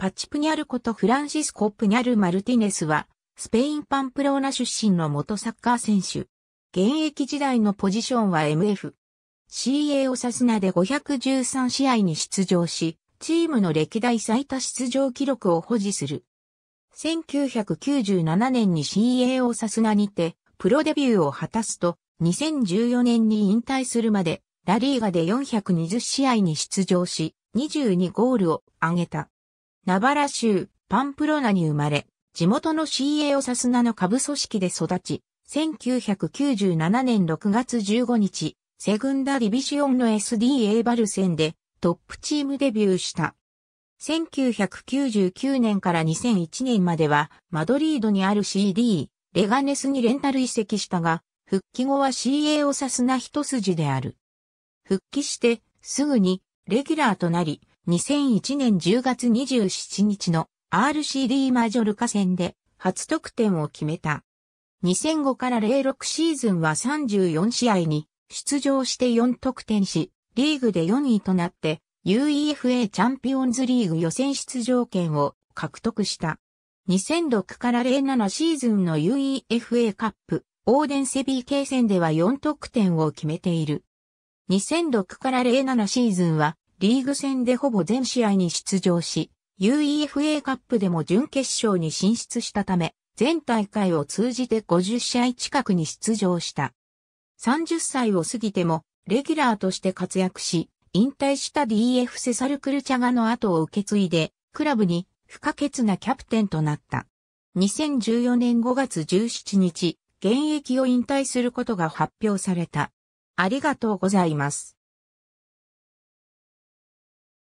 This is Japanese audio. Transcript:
パチプニャルことフランシスコ・プニャル・マルティネスは、スペインパンプローナ出身の元サッカー選手。現役時代のポジションは MF。CA をサスナで513試合に出場し、チームの歴代最多出場記録を保持する。1997年に CA をサスナにて、プロデビューを果たすと、2014年に引退するまで、ラリーガで420試合に出場し、22ゴールを挙げた。ナバラ州、パンプロナに生まれ、地元の CA オサスナの下部組織で育ち、1997年6月15日、セグンダディビシオンの SDA バルセンでトップチームデビューした。1999年から2001年まではマドリードにある CD、レガネスにレンタル移籍したが、復帰後は CA オサスナ一筋である。復帰してすぐにレギュラーとなり、2001年10月27日の RCD マジョルカ戦で初得点を決めた。2005から06シーズンは34試合に出場して4得点し、リーグで4位となって UEFA チャンピオンズリーグ予選出場権を獲得した。2006から07シーズンの UEFA カップ、オーデンセビー系戦では4得点を決めている。2006から07シーズンはリーグ戦でほぼ全試合に出場し、UEFA カップでも準決勝に進出したため、全大会を通じて50試合近くに出場した。30歳を過ぎても、レギュラーとして活躍し、引退した DF セサル・クルチャガの後を受け継いで、クラブに不可欠なキャプテンとなった。2014年5月17日、現役を引退することが発表された。ありがとうございます。